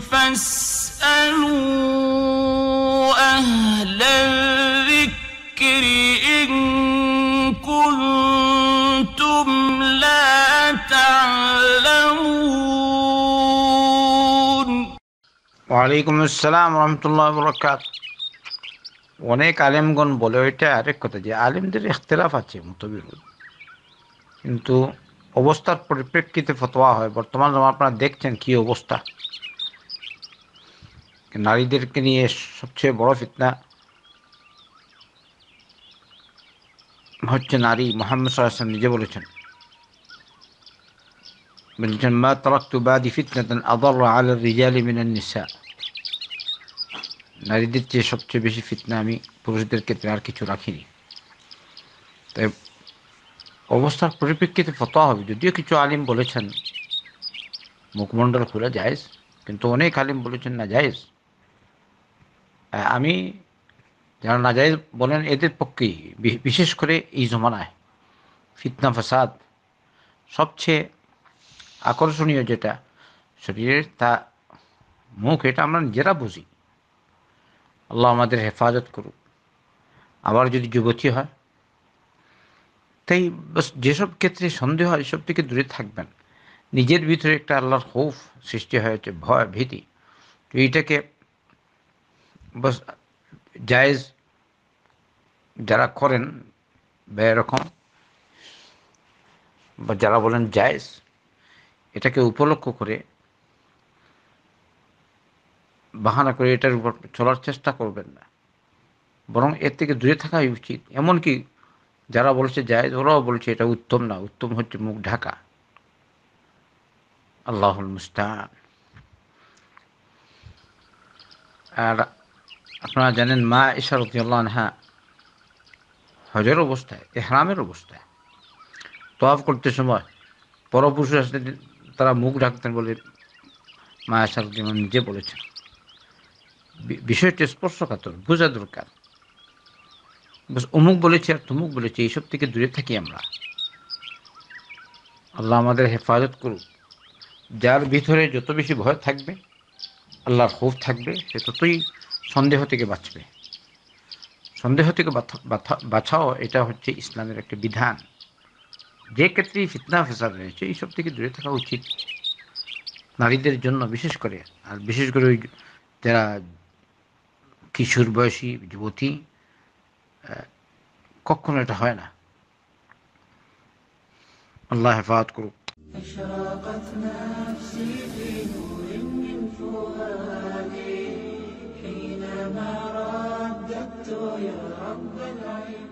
ওয়ালাইকুম আসসালাম রহমতুল্লাহ বরকাত অনেক আলেমগণ বলে ওইটা আরেক কথা যে আলেমদের ইখতলাফ আছে মতবিরোধ কিন্তু অবস্থার পরিপ্রেক্ষিতে ফতোয়া হয় বর্তমান আপনারা দেখছেন কি অবস্থা নারীদেরকে নিয়ে সবচেয়ে বড় ফিতনা হচ্ছে নারী মোহাম্মদ সাল্লাম নিজে বলেছেন বলেছেন মা তরাক্তু বাদি ফিতনাতন আবার আল রিজালি মিনান নিসা নারীদের চেয়ে সবচেয়ে বেশি ফিতনা আমি পুরুষদের ক্ষেত্রে আর কিছু রাখিনি তাই অবস্থার পরিপ্রেক্ষিতে ফতোয়া হবে যদিও কিছু আলিম বলেছেন মুখমণ্ডল খুলে যায়জ কিন্তু অনেক আলিম বলেছেন না যায়জ আমি যারা নাজাইজ বলেন এদের পক্ষেই বিশেষ করে এই জমানায় ফিতনা ফাসাদ সবচেয়ে আকর্ষণীয় যেটা শরীরের তা মুখ এটা আমরা নিজেরা বুঝি আল্লাহ আমাদের হেফাজত করুক আবার যদি যুবতী হয় তাই যেসব ক্ষেত্রে সন্দেহ হয় এসব থেকে দূরে থাকবেন নিজের ভিতরে একটা আল্লাহর হৌফ সৃষ্টি হয়েছে ভয় ভীতি তো এইটাকে জায়েজ যারা করেন বা এরকম বা যারা বলেন জায়েজ এটাকে উপলক্ষ করে বাহানা করে এটার উপর চলার চেষ্টা করবেন না বরং এর থেকে দূরে থাকাই উচিত এমনকি যারা বলছে জায়েজ ওরাও বলছে এটা উত্তম না উত্তম হচ্ছে মুখ ঢাকা আল্লাহুল মুস্তান আর আপনারা জানেন মা ইশারতুল্লাহ আনহা হজের অবস্থায় এহরামের অবস্থায় তফ করতে সময় পরপুরুষ আসতে তারা মুখ ডাকতেন বলে মা ইশারতুল্লাহ নিজে বলেছেন বিষয়টি স্পর্শকাতর বোঝা দরকার অমুক বলেছে আর তুমুক বলেছে এইসব থেকে দূরে থাকি আমরা আল্লাহ আমাদের হেফাজত করুক যার ভিতরে যত বেশি ভয় থাকবে আল্লাহর হোফ থাকবে সে ততই সন্দেহ থেকে বাঁচবে সন্দেহ থেকে বাঁচাও এটা হচ্ছে ইসলামের একটা বিধান যে ক্ষেত্রে ফিতনা ফেসাদ রয়েছে এইসব থেকে দূরে থাকা উচিত নারীদের জন্য বিশেষ করে আর বিশেষ করে ওই যারা কিশোর বয়সী যুবতী কখনো এটা হয় না আল্লাহ হেফাজত করুক من فؤادي حين رب العباد